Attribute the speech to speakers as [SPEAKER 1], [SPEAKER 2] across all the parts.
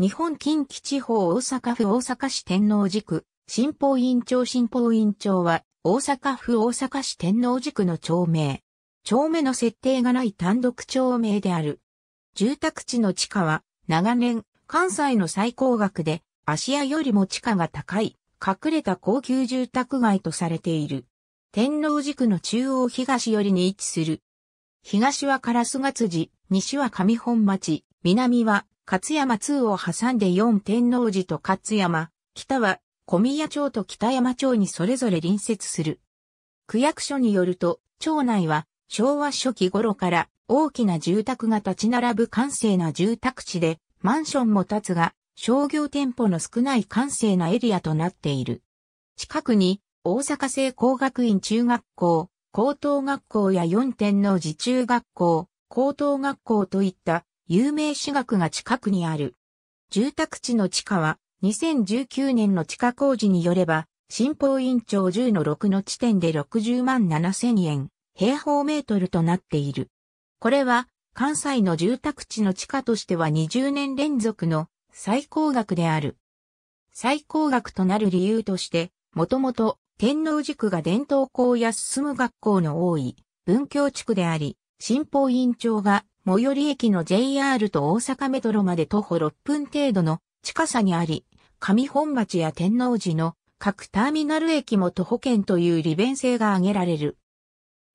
[SPEAKER 1] 日本近畿地方大阪府大阪市天王寺区、新法院長新法院長は、大阪府大阪市天王寺区の町名。町名の設定がない単独町名である。住宅地の地価は、長年、関西の最高額で、芦屋よりも地価が高い、隠れた高級住宅街とされている。天王寺区の中央東寄りに位置する。東は烏ヶ寺、西は上本町、南は勝山2を挟んで四天王寺と勝山、北は小宮町と北山町にそれぞれ隣接する。区役所によると、町内は昭和初期頃から大きな住宅が立ち並ぶ閑静な住宅地で、マンションも建つが、商業店舗の少ない閑静なエリアとなっている。近くに大阪製工学院中学校、高等学校や四天王寺中学校、高等学校といった有名私学が近くにある。住宅地の地下は、2019年の地下工事によれば、新法院長10の6の地点で60万7千円、平方メートルとなっている。これは、関西の住宅地の地下としては20年連続の最高額である。最高額となる理由として、もともと天皇塾が伝統校や進む学校の多い文教地区であり、新法院長が最寄り駅の JR と大阪メトロまで徒歩6分程度の近さにあり、上本町や天王寺の各ターミナル駅も徒歩圏という利便性が挙げられる。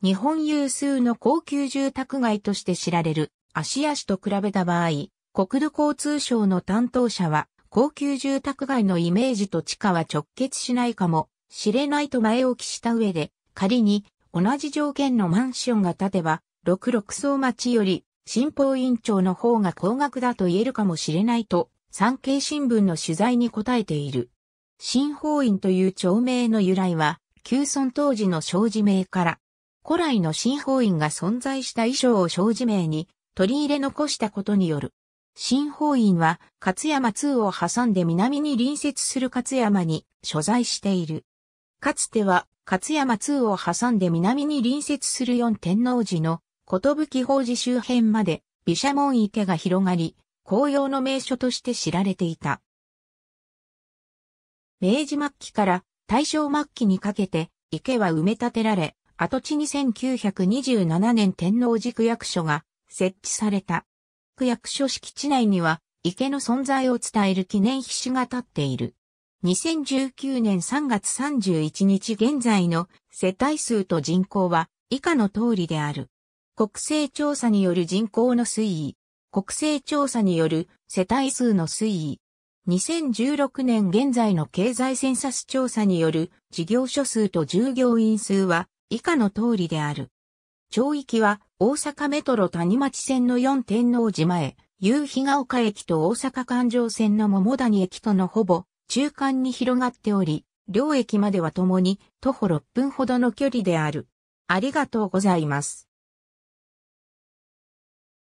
[SPEAKER 1] 日本有数の高級住宅街として知られる足屋市と比べた場合、国土交通省の担当者は高級住宅街のイメージと地価は直結しないかもしれないと前置きした上で、仮に同じ条件のマンションが建てば、6。6層町より新法院長の方が高額だと言えるかもしれないと、産経新聞の取材に答えている。新法院という町名の由来は、旧村当時の生字名から、古来の新法院が存在した衣装を生字名に取り入れ残したことによる。新法院は、勝山2を挟んで南に隣接する勝山に所在している。かつては、勝山2を挟んで南に隣接する四天王寺のことぶき法寺周辺まで、毘沙門池が広がり、紅葉の名所として知られていた。明治末期から大正末期にかけて、池は埋め立てられ、跡地に1927年天皇寺区役所が設置された。区役所敷地内には、池の存在を伝える記念碑が立っている。2019年3月31日現在の世帯数と人口は以下の通りである。国勢調査による人口の推移。国勢調査による世帯数の推移。2016年現在の経済センサス調査による事業所数と従業員数は以下の通りである。町域は大阪メトロ谷町線の4天王寺前、夕日が丘駅と大阪環状線の桃谷駅とのほぼ中間に広がっており、両駅まではともに徒歩6分ほどの距離である。ありがとうございます。